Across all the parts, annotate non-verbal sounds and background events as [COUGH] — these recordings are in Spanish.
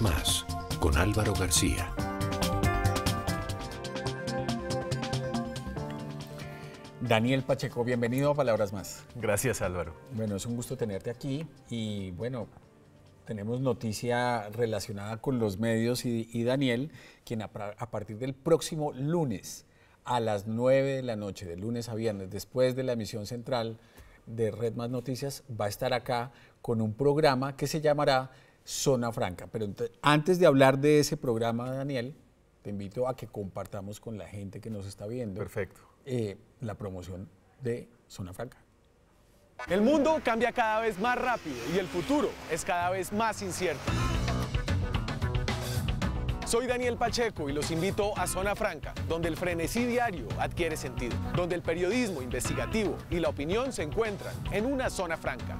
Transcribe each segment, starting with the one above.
Más con Álvaro García. Daniel Pacheco, bienvenido a Palabras Más. Gracias Álvaro. Bueno, es un gusto tenerte aquí y bueno, tenemos noticia relacionada con los medios y, Daniel, quien a, a partir del próximo lunes a las 9 de la noche, de lunes a viernes, después de la emisión central de Red Más Noticias, va a estar acá con un programa que se llamará Zona Franca. Pero antes de hablar de ese programa, Daniel, te invito a que compartamos con la gente que nos está viendo eh, la promoción de Zona Franca. El mundo cambia cada vez más rápido y el futuro es cada vez más incierto. Soy Daniel Pacheco y los invito a Zona Franca, donde el frenesí diario adquiere sentido, donde el periodismo investigativo y la opinión se encuentran en una zona franca.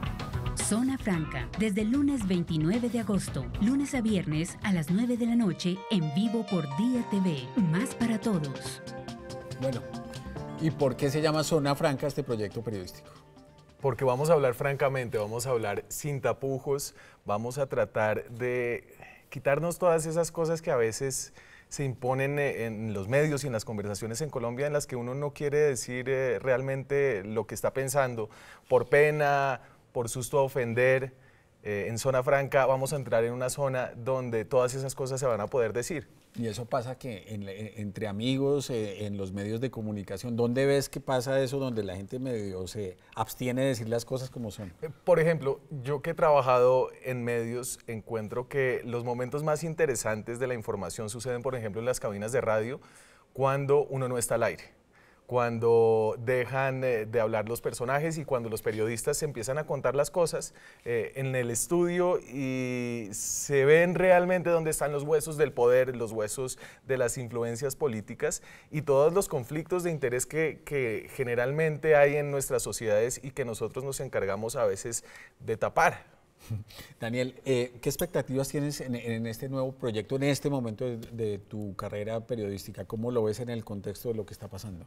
Zona Franca, desde el lunes 29 de agosto, lunes a viernes a las 9 de la noche, en vivo por Día TV, más para todos. Bueno, ¿y por qué se llama Zona Franca este proyecto periodístico? Porque vamos a hablar francamente, vamos a hablar sin tapujos, vamos a tratar de quitarnos todas esas cosas que a veces se imponen eh, en los medios y en las conversaciones en Colombia en las que uno no quiere decir eh, realmente lo que está pensando por pena, por susto a ofender, eh, en zona franca, vamos a entrar en una zona donde todas esas cosas se van a poder decir. Y eso pasa que eh, entre amigos, eh, en los medios de comunicación, ¿dónde ves que pasa eso donde la gente medio se abstiene de decir las cosas como son? Por ejemplo, yo que he trabajado en medios, encuentro que los momentos más interesantes de la información suceden, por ejemplo, en las cabinas de radio, cuando uno no está al aire cuando dejan eh, de hablar los personajes y cuando los periodistas empiezan a contar las cosas eh, en el estudio y se ven realmente dónde están los huesos del poder, los huesos de las influencias políticas y todos los conflictos de interés que, generalmente hay en nuestras sociedades y que nosotros nos encargamos a veces de tapar. [LAUGHS] Daniel, eh, ¿qué expectativas tienes en, este nuevo proyecto, en este momento de, de, tu carrera periodística? ¿Cómo lo ves en el contexto de lo que está pasando?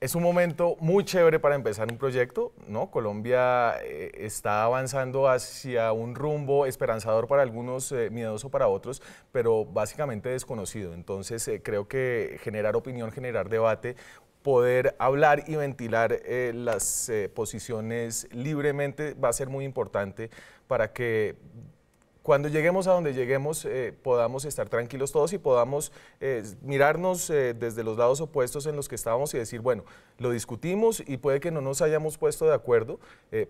es un momento muy chévere para empezar un proyecto, ¿no? Colombia eh, está avanzando hacia un rumbo esperanzador para algunos, eh, miedoso para otros, pero básicamente desconocido. Entonces eh, creo que generar opinión, generar debate, poder hablar y ventilar las posiciones libremente va a ser muy importante para que cuando lleguemos a donde lleguemos eh, podamos estar tranquilos todos y podamos eh, mirarnos eh, desde los lados opuestos en los que estábamos y decir, bueno, lo discutimos y puede que no nos hayamos puesto de acuerdo,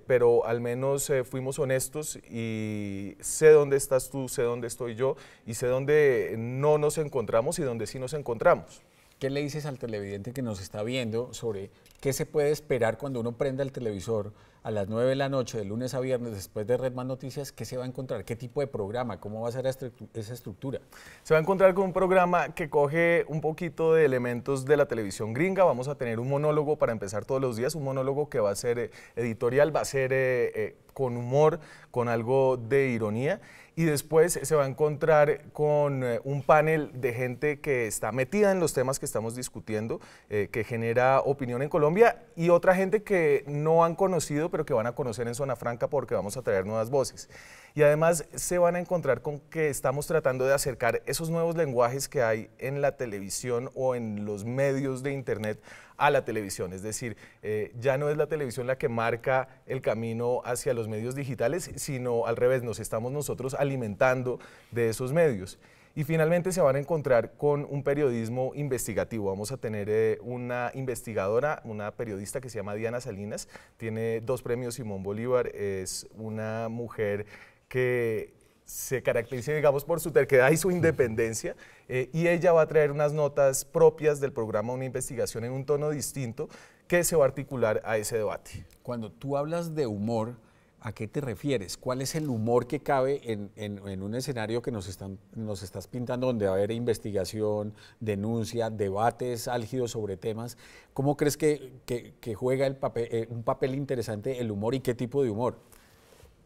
pero al menos fuimos honestos y sé dónde estás tú, sé dónde estoy yo y sé dónde no nos encontramos y dónde sí nos encontramos. ¿Qué le dices al televidente que nos está viendo sobre qué se puede esperar cuando uno prenda el televisor? a las 9 de la noche, de lunes a viernes, después de Red Más Noticias, ¿qué se va a encontrar? ¿Qué tipo de programa? ¿Cómo va a ser esa estructura? Se va a encontrar con un programa que coge un poquito de elementos de la televisión gringa. Vamos a tener un monólogo para empezar todos los días, un monólogo que va a ser eh, editorial, va a ser eh, eh, con humor, con algo de ironía y después se va a encontrar con un panel de gente que está metida en los temas que estamos discutiendo, que genera opinión en Colombia y otra gente que no han conocido pero que van a conocer en Zona Franca porque vamos a traer nuevas voces. Y además se van a encontrar con que estamos tratando de acercar esos nuevos lenguajes que hay en la televisión o en los medios de Internet a la televisión. Es decir, eh, ya no es la televisión la que marca el camino hacia los medios digitales, sino al revés, nos estamos nosotros alimentando de esos medios. Y finalmente se van a encontrar con un periodismo investigativo. Vamos a tener eh, una investigadora, una periodista que se llama Diana Salinas, tiene dos premios Simón Bolívar, es una mujer que se caracteriza, digamos, por su terquedad y su independencia, eh, y ella va a traer unas notas propias del programa, una investigación en un tono distinto que se va a articular a ese debate. Cuando tú hablas de humor, ¿A qué te refieres? ¿Cuál es el humor que cabe en, en, un escenario que nos, están, nos estás pintando donde va a haber investigación, denuncia, debates álgidos sobre temas? ¿Cómo crees que, que, juega el papel, eh, un papel interesante el humor y qué tipo de humor?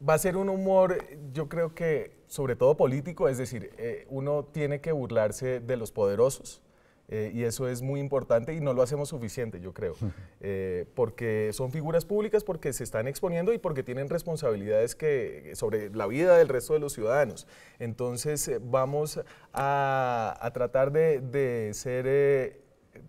Va a ser un humor, yo creo que sobre todo político, es decir, eh, uno tiene que burlarse de los poderosos, eh, y eso es muy importante y no lo hacemos suficiente, yo creo, [LAUGHS] eh, porque son figuras públicas, porque se están exponiendo y porque tienen responsabilidades sobre la vida del resto de los ciudadanos. Entonces eh, vamos a, tratar de, ser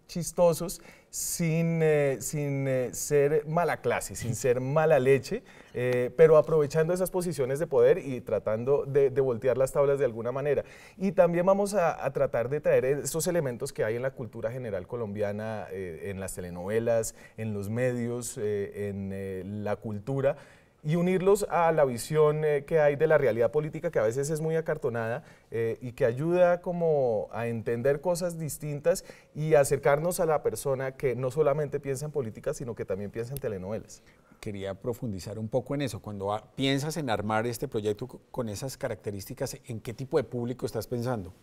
chistosos sin ser mala clase, sin [LAUGHS] ser mala leche. Eh, pero aprovechando esas posiciones de poder y tratando de, voltear las tablas de alguna manera. Y también vamos a, tratar de traer esos elementos que hay en la cultura general colombiana, eh, en las telenovelas, en los medios, eh, en la cultura y unirlos a la visión eh, que hay de la realidad política, que a veces es muy acartonada eh, y que ayuda como a entender cosas distintas y acercarnos a la persona que no solamente piensa en política, sino que también piensa en telenovelas. Quería profundizar un poco en eso. Cuando piensas en armar este proyecto con esas características, ¿en qué tipo de público estás pensando?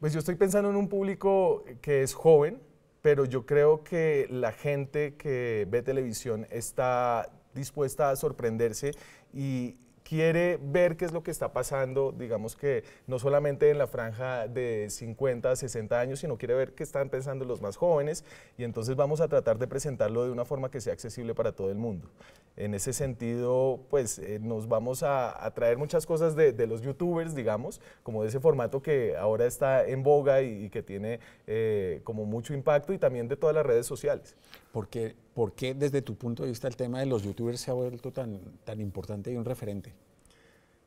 Pues yo estoy pensando en un público que es joven, pero yo creo que la gente que ve televisión está dispuesta a sorprenderse y quiere ver qué es lo que está pasando, digamos que no solamente en la franja de 50, 60 años, sino quiere ver qué están pensando los más jóvenes y entonces vamos a tratar de presentarlo de una forma que sea accesible para todo el mundo. En ese sentido, pues eh, nos vamos a, traer muchas cosas de, los youtubers, digamos, como de ese formato que ahora está en boga y, que tiene eh, como mucho impacto y también de todas las redes sociales. Porque ¿Por qué desde tu punto de vista el tema de los youtubers se ha vuelto tan, tan importante y un referente?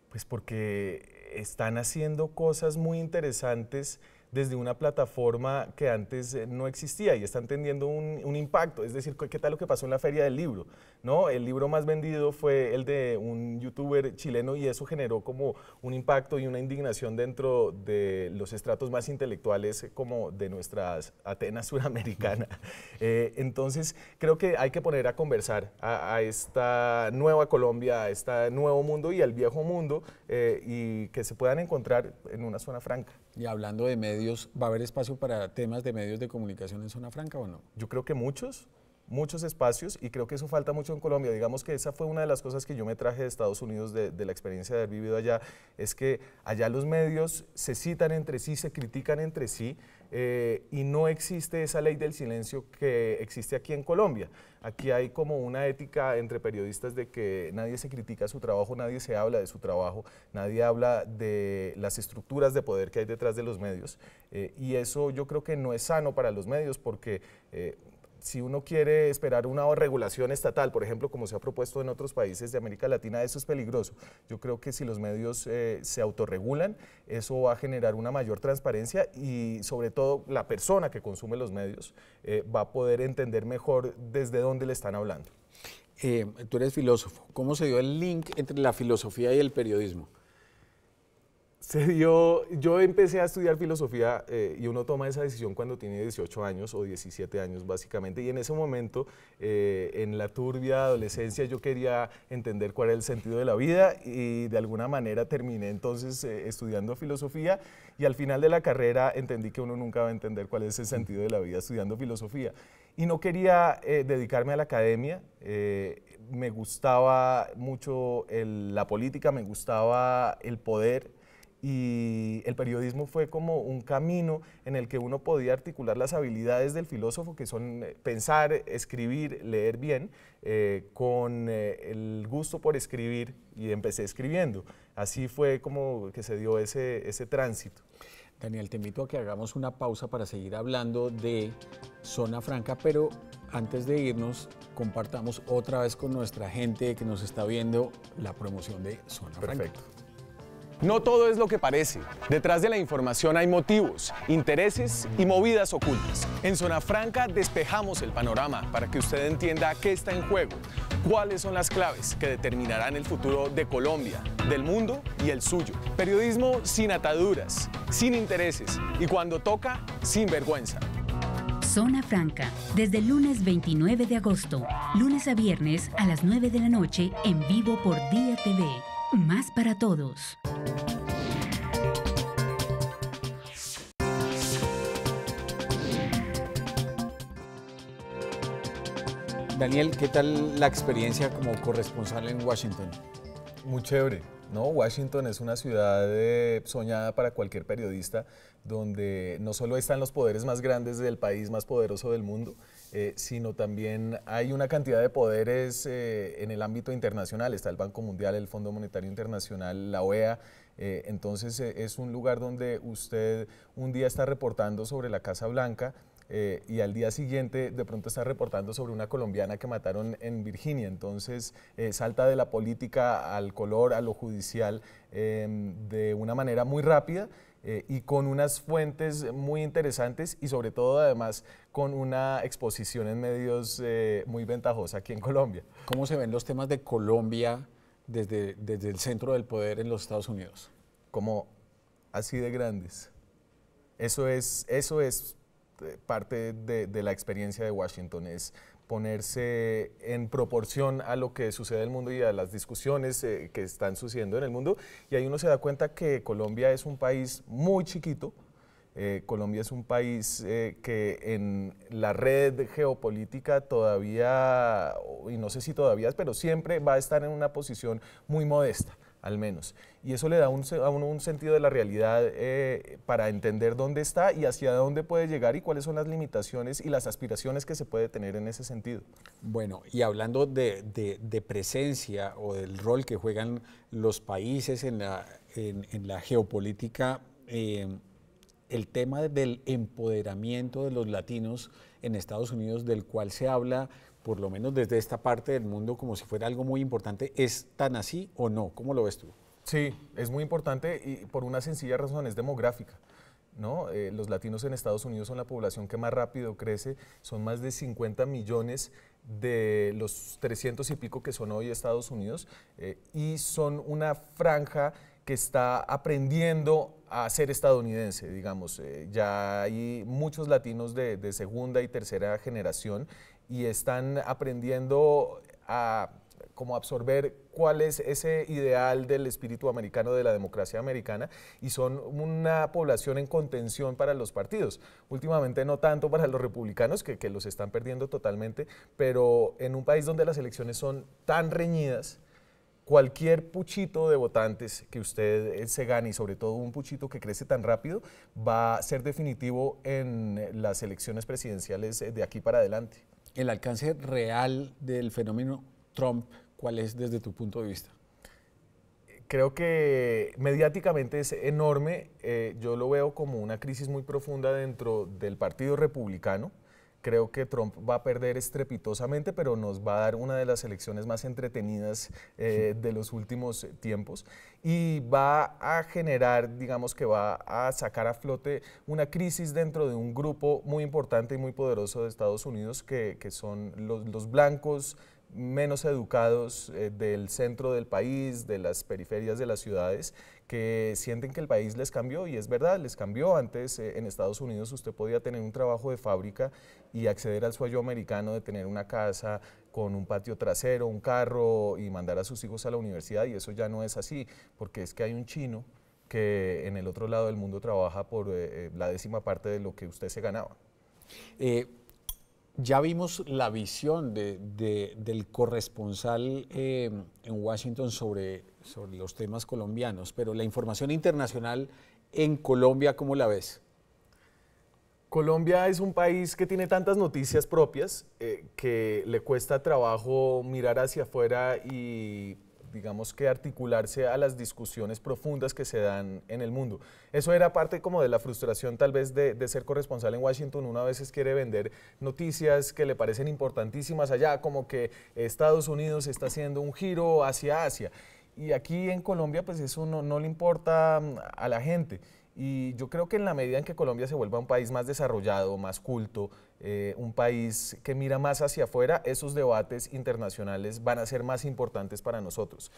Pues porque están haciendo cosas muy interesantes desde una plataforma que antes eh, no existía y están teniendo un, impacto. Es decir, ¿qué tal lo que pasó en la feria del libro? ¿No? El libro más vendido fue el de un youtuber chileno y eso generó como un impacto y una indignación dentro de los estratos más intelectuales eh, como de nuestras Atenas [LAUGHS] suramericana. Eh, entonces, creo que hay que poner a conversar a, esta nueva Colombia, a este nuevo mundo y al viejo mundo y que se puedan encontrar en una zona franca. Y hablando de medios, ¿va a haber espacio para temas de medios de comunicación en Zona Franca o no? Yo creo que muchos muchos espacios y creo que eso falta mucho en Colombia. Digamos que esa fue una de las cosas que yo me traje de Estados Unidos, de, la experiencia de haber vivido allá, es que allá los medios se citan entre sí, se critican entre sí eh, y no existe esa ley del silencio que existe aquí en Colombia. Aquí hay como una ética entre periodistas de que nadie se critica su trabajo, nadie se habla de su trabajo, nadie habla de las estructuras de poder que hay detrás de los medios. Eh, y eso yo creo que no es sano para los medios porque... Eh, si uno quiere esperar una regulación estatal, por ejemplo, como se ha propuesto en otros países de América Latina, eso es peligroso. Yo creo que si los medios eh, se autorregulan, eso va a generar una mayor transparencia y sobre todo la persona que consume los medios eh, va a poder entender mejor desde dónde le están hablando. Eh, tú eres filósofo. ¿Cómo se dio el link entre la filosofía y el periodismo? se dio, yo empecé a estudiar filosofía eh, y uno toma esa decisión cuando tiene 18 años o 17 años básicamente y en ese momento, eh, en la turbia adolescencia, yo quería entender cuál era el sentido de la vida y de alguna manera terminé entonces eh, estudiando filosofía y al final de la carrera entendí que uno nunca va a entender cuál es el sentido de la vida estudiando filosofía. Y no quería dedicarme a la academia, me gustaba mucho la política, me gustaba el poder, y el periodismo fue como un camino en el que uno podía articular las habilidades del filósofo, que son eh, pensar, escribir, leer bien, eh, con eh, el gusto por escribir y empecé escribiendo. Así fue como que se dio ese, ese tránsito. Daniel, te invito a que hagamos una pausa para seguir hablando de Zona Franca, pero antes de irnos, compartamos otra vez con nuestra gente que nos está viendo la promoción de Zona Franca. Perfecto. No todo es lo que parece. Detrás de la información hay motivos, intereses y movidas ocultas. En Zona Franca despejamos el panorama para que usted entienda qué está en juego, cuáles son las claves que determinarán el futuro de Colombia, del mundo y el suyo. Periodismo sin ataduras, sin intereses y cuando toca, sin vergüenza. Zona Franca, desde lunes 29 de agosto, lunes a viernes a las 9 de la noche en vivo por Día TV más para todos. Daniel, ¿qué tal la experiencia como corresponsal en Washington? Muy chévere. Washington es una ciudad eh, soñada para cualquier periodista, donde no solo están los poderes más grandes del país más poderoso del mundo, eh, sino también hay una cantidad de poderes eh, en el ámbito internacional. Está el Banco Mundial, el Fondo Monetario Internacional, la OEA. entonces es un lugar donde usted un día está reportando sobre la Casa Blanca eh, y al día siguiente de pronto está reportando sobre una colombiana que mataron en Virginia. Entonces eh, salta de la política al color, a lo judicial, em, de una manera muy rápida. Eh, y con unas fuentes muy interesantes y sobre todo además con una exposición en medios muy ventajosa aquí en Colombia. ¿Cómo se ven los temas de Colombia desde, desde el centro del poder en los Estados Unidos? Como así de grandes. Eso es, eso es parte de, la experiencia de Washington, es ponerse en proporción a lo que sucede en el mundo y a las discusiones eh, que están sucediendo en el mundo. Y ahí uno se da cuenta que Colombia es un país muy chiquito. Eh, Colombia es un país eh, que en la red geopolítica todavía, y no sé si todavía, pero siempre va a estar en una posición muy modesta al menos. Y eso le da un, a uno un sentido de la realidad eh, para entender dónde está y hacia dónde puede llegar y cuáles son las limitaciones y las aspiraciones que se puede tener en ese sentido. Bueno, y hablando de, presencia o del rol que juegan los países en la, geopolítica, eh, el tema del empoderamiento de los latinos en Estados Unidos, del cual se habla por lo menos desde esta parte del mundo, como si fuera algo muy importante. ¿Es tan así o no? ¿Cómo lo ves tú? Sí, es muy importante y por una sencilla razón, es demográfica. ¿no? Eh, los latinos en Estados Unidos son la población que más rápido crece, son más de 50 millones de los 300 y pico que son hoy Estados Unidos eh, y son una franja que está aprendiendo a ser estadounidense, digamos. Eh, ya hay muchos latinos de, de, segunda y tercera generación y están aprendiendo a como absorber cuál es ese ideal del espíritu americano, de la democracia americana, y son una población en contención para los partidos. Últimamente no tanto para los republicanos, que, que los están perdiendo totalmente, pero en un país donde las elecciones son tan reñidas, cualquier puchito de votantes que usted eh, se gane, y sobre todo un puchito que crece tan rápido, va a ser definitivo en las elecciones presidenciales eh, de aquí para adelante el alcance real del fenómeno Trump, ¿cuál es desde tu punto de vista? Creo que mediáticamente es enorme. Eh, yo lo veo como una crisis muy profunda dentro del Partido Republicano creo que Trump va a perder estrepitosamente, pero nos va a dar una de las elecciones más entretenidas eh, de los últimos tiempos y va a generar, digamos que va a sacar a flote una crisis dentro de un grupo muy importante y muy poderoso de Estados Unidos que, son los, blancos menos educados eh, del centro del país, de las periferias de las ciudades, que sienten que el país les cambió y es verdad, les cambió. Antes eh, en Estados Unidos usted podía tener un trabajo de fábrica y acceder al sueño americano de tener una casa con un patio trasero, un carro y mandar a sus hijos a la universidad y eso ya no es así, porque es que hay un chino que en el otro lado del mundo trabaja por eh, eh, la décima parte de lo que usted se ganaba. Eh, ya vimos la visión del corresponsal en Washington sobre, sobre los temas colombianos, pero la información internacional en Colombia, ¿cómo la ves? Colombia es un país que tiene tantas noticias propias eh, que le cuesta trabajo mirar hacia afuera y digamos que articularse a las discusiones profundas que se dan en el mundo. Eso era parte como de la frustración tal vez de, ser corresponsal en Washington. Uno a veces quiere vender noticias que le parecen importantísimas allá, como que Estados Unidos está haciendo un giro hacia Asia. Y aquí en Colombia pues eso no le importa mm, a la gente. Y yo creo que en la medida en que Colombia se vuelva un país más desarrollado, más culto, eh, un país que mira más hacia afuera, esos debates internacionales van a ser más importantes para nosotros.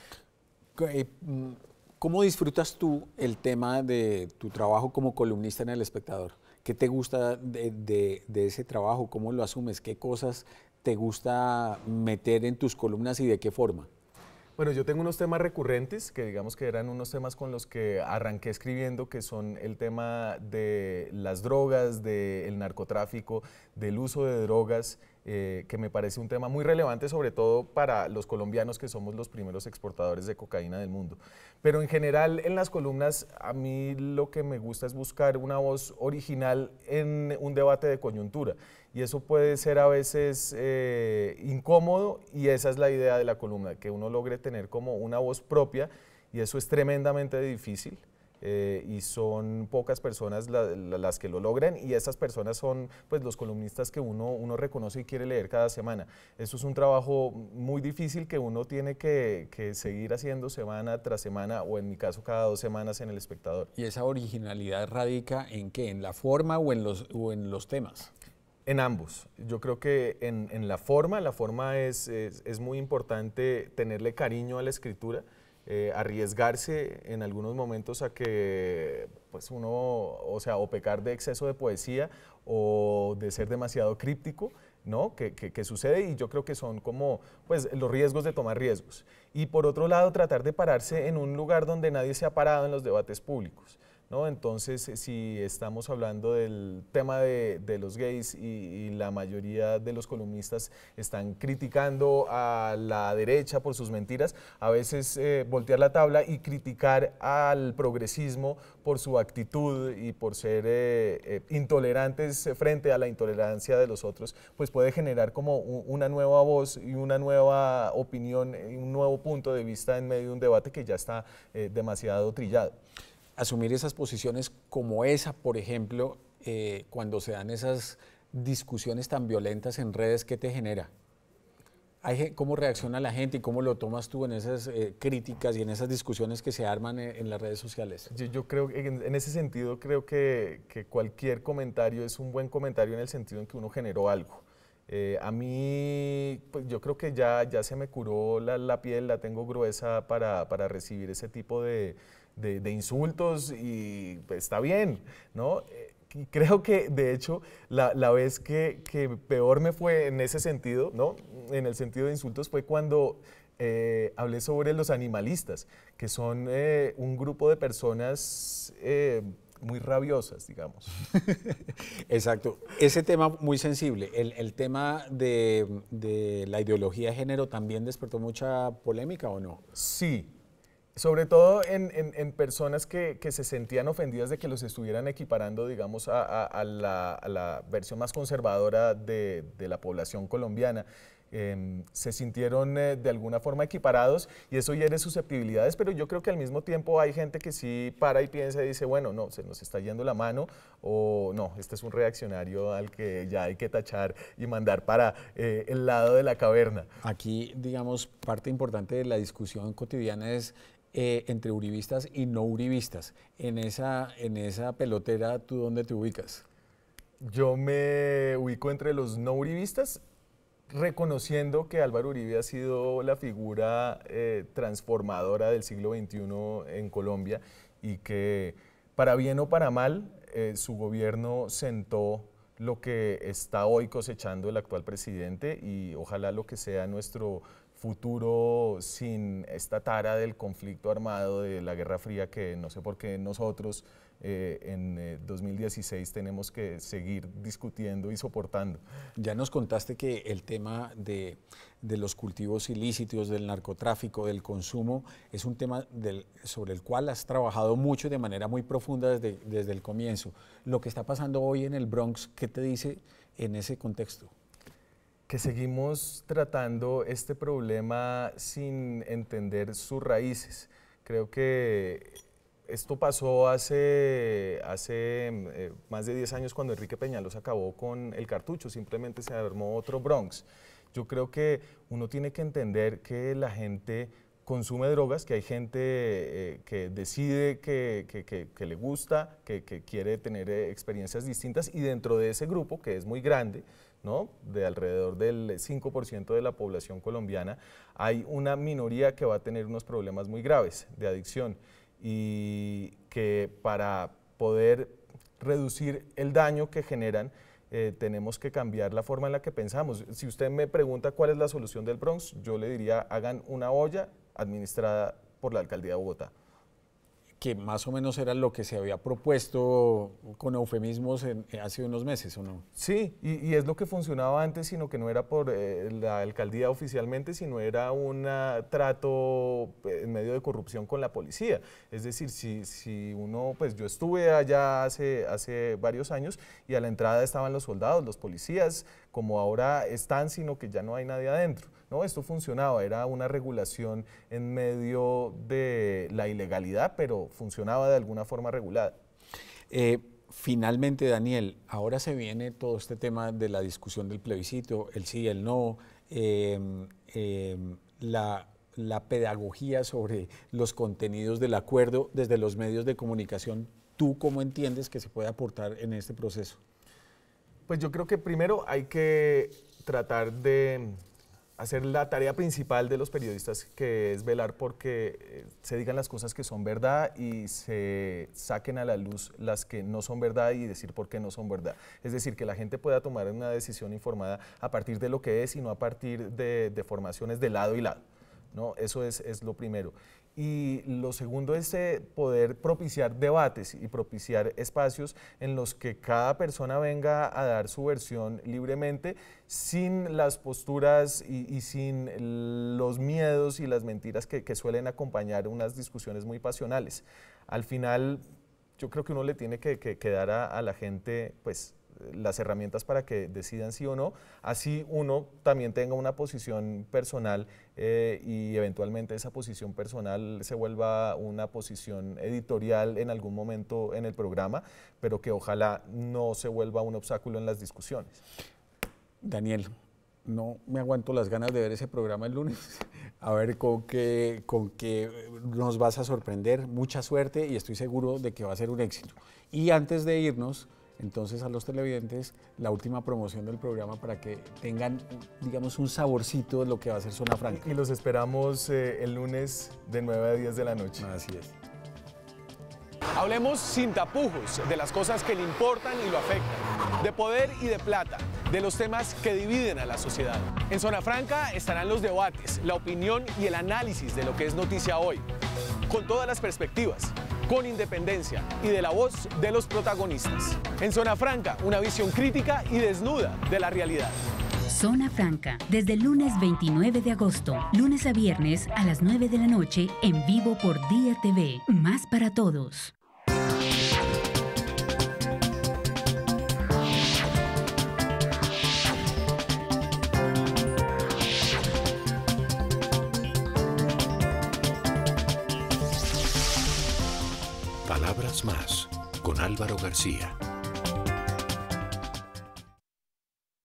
Eh, mm, ¿Cómo disfrutas tú el tema de tu trabajo como columnista en El Espectador? ¿Qué te gusta de, de ese trabajo? ¿Cómo lo asumes? ¿Qué cosas te gusta meter en tus columnas y de qué forma? Bueno, yo tengo unos temas recurrentes que digamos que eran unos temas con los que arranqué escribiendo, que son el tema de las drogas, del narcotráfico, del uso de drogas eh, que me parece un tema muy relevante, sobre todo para los colombianos que somos los primeros exportadores de cocaína del mundo. Pero en general en las columnas a mí lo que me gusta es buscar una voz original en un debate de coyuntura y eso puede ser a veces eh, incómodo y esa es la idea de la columna, que uno logre tener como una voz propia y eso es tremendamente difícil. Eh, y son pocas personas las que lo logran y esas personas son pues los columnistas que uno, uno reconoce y quiere leer cada semana. Eso es un trabajo muy difícil que uno tiene que, que seguir haciendo semana tras semana o en mi caso cada dos semanas en El Espectador. ¿Y esa originalidad radica en qué? ¿En la forma o en los, o en los temas? En ambos. Yo creo que en, en la forma, la forma es, es, muy importante tenerle cariño a la escritura eh, arriesgarse en algunos momentos a que pues, uno, o sea, o pecar de exceso de poesía o de ser demasiado críptico, ¿no? Que, sucede y yo creo que son como pues los riesgos de tomar riesgos. Y por otro lado, tratar de pararse en un lugar donde nadie se ha parado en los debates públicos. ¿no? Entonces, eh, si estamos hablando del tema de, los gays y, la mayoría de los columnistas están criticando a la derecha por sus mentiras, a veces eh, voltear la tabla y criticar al progresismo por su actitud y por ser eh, intolerantes frente a la intolerancia de los otros, pues puede generar como una nueva voz y una nueva opinión, y un nuevo punto de vista en medio de un debate que ya está demasiado trillado asumir esas posiciones como esa, por ejemplo, eh, cuando se dan esas discusiones tan violentas en redes, ¿qué te genera? ¿Cómo reacciona la gente y cómo lo tomas tú en esas eh, críticas y en esas discusiones que se arman eh, en, las redes sociales? Yo, creo, que en, ese sentido, creo que, cualquier comentario es un buen comentario en el sentido en que uno generó algo. a mí, pues yo creo que ya, ya se me curó la, la piel, la tengo gruesa para, para recibir ese tipo de, de, insultos y pues, está bien, ¿no? creo que de hecho la, vez que, peor me fue en ese sentido, ¿no? En el sentido de insultos fue cuando eh, hablé sobre los animalistas, que son eh, un grupo de personas eh, muy rabiosas, digamos. [LAUGHS] Exacto. Ese tema muy sensible, el, tema de, de, la ideología de género también despertó mucha polémica o no? Sí, sobre todo en, personas que, se sentían ofendidas de que los estuvieran equiparando, digamos, a, la, versión más conservadora de, la población colombiana. Em, se sintieron eh, de alguna forma equiparados y eso hiere susceptibilidades, pero yo creo que al mismo tiempo hay gente que sí para y piensa y dice, bueno, no, se nos está yendo la mano o no, este es un reaccionario al que ya hay que tachar y mandar para eh, el lado de la caverna. Aquí, digamos, parte importante de la discusión cotidiana es eh, entre uribistas y no uribistas. En esa, en esa pelotera, ¿tú dónde te ubicas? Yo me ubico entre los no uribistas, reconociendo que Álvaro Uribe ha sido la figura eh, transformadora del siglo XXI en Colombia y que, para bien o para mal, eh, su gobierno sentó lo que está hoy cosechando el actual presidente y ojalá lo que sea nuestro futuro sin esta tara del conflicto armado, de la Guerra Fría, que no sé por qué nosotros eh, en 2016 eh, tenemos que seguir discutiendo y soportando. Ya nos contaste que el tema de, de los cultivos ilícitos, del narcotráfico, del consumo, es un tema sobre el cual has trabajado mucho de manera muy profunda desde, desde el comienzo. Lo que está pasando hoy en el Bronx, ¿qué te dice en ese contexto? que seguimos tratando este problema sin entender sus raíces. Creo que esto pasó hace, hace mm, eh, más de 10 años cuando Enrique Peñalos acabó con el cartucho, simplemente se armó otro Bronx. Yo creo que uno tiene que entender que la gente consume drogas, que hay gente eh, que decide que, le gusta, que, quiere tener eh, experiencias distintas y dentro de ese grupo, que es muy grande, ¿no? de alrededor del 5% de la población colombiana, hay una minoría que va a tener unos problemas muy graves de adicción y que para poder reducir el daño que generan, eh, tenemos que cambiar la forma en la que pensamos. Si usted me pregunta cuál es la solución del Bronx, yo le diría hagan una olla administrada por la alcaldía de Bogotá. Que más o menos era lo que se había propuesto con eufemismos eh, hace unos meses, ¿o no? Sí, y, es lo que funcionaba antes, sino que no era por eh, la alcaldía oficialmente, sino era un ah, trato eh, en medio de corrupción con la policía. Es decir, si, si uno, pues yo estuve allá hace, hace varios años y a la entrada estaban los soldados, los policías, como ahora están, sino que ya no hay nadie adentro. No, esto funcionaba, era una regulación en medio de la ilegalidad, pero funcionaba de alguna forma regulada. Eh, finalmente, Daniel, ahora se viene todo este tema de la discusión del plebiscito, el sí y el no, em, em, la pedagogía sobre los contenidos del acuerdo desde los medios de comunicación. ¿Tú cómo entiendes que se puede aportar en este proceso? Pues yo creo que primero hay que tratar de hacer la tarea principal de los periodistas, que es velar porque eh, se digan las cosas que son verdad y se saquen a la luz las que no son verdad y decir por qué no son verdad. Es decir, que la gente pueda tomar una decisión informada a partir de lo que es y no a partir de, formaciones de lado y lado. ¿no? Eso es, es lo primero. Y lo segundo es eh, poder propiciar debates y propiciar espacios en los que cada persona venga a dar su versión libremente, sin las posturas y, sin los miedos y las mentiras que, suelen acompañar unas discusiones muy pasionales. Al final, yo creo que uno le tiene que, quedar a, la gente pues las herramientas para que decidan sí o no, así uno también tenga una posición personal eh, y eventualmente esa posición personal se vuelva una posición editorial en algún momento en el programa, pero que ojalá no se vuelva un obstáculo en las discusiones. Daniel, no me aguanto las ganas de ver ese programa el lunes. [LAUGHS] A ver con qué, con qué nos vas a sorprender. Mucha suerte y estoy seguro de que va a ser un éxito. Y antes de irnos, entonces a los televidentes la última promoción del programa para que tengan, digamos, un saborcito de lo que va a ser Zona Franca. Y los esperamos eh, el lunes de 9 a 10 de la noche. Así es. Hablemos sin tapujos de las cosas que le importan y lo afectan, de poder y de plata, de los temas que dividen a la sociedad. En Zona Franca estarán los debates, la opinión y el análisis de lo que es noticia hoy, con todas las perspectivas con independencia y de la voz de los protagonistas. En Zona Franca, una visión crítica y desnuda de la realidad. Zona Franca, desde el lunes 29 de agosto, lunes a viernes a las 9 de la noche, en vivo por Día TV. Más para todos. Más con Álvaro García.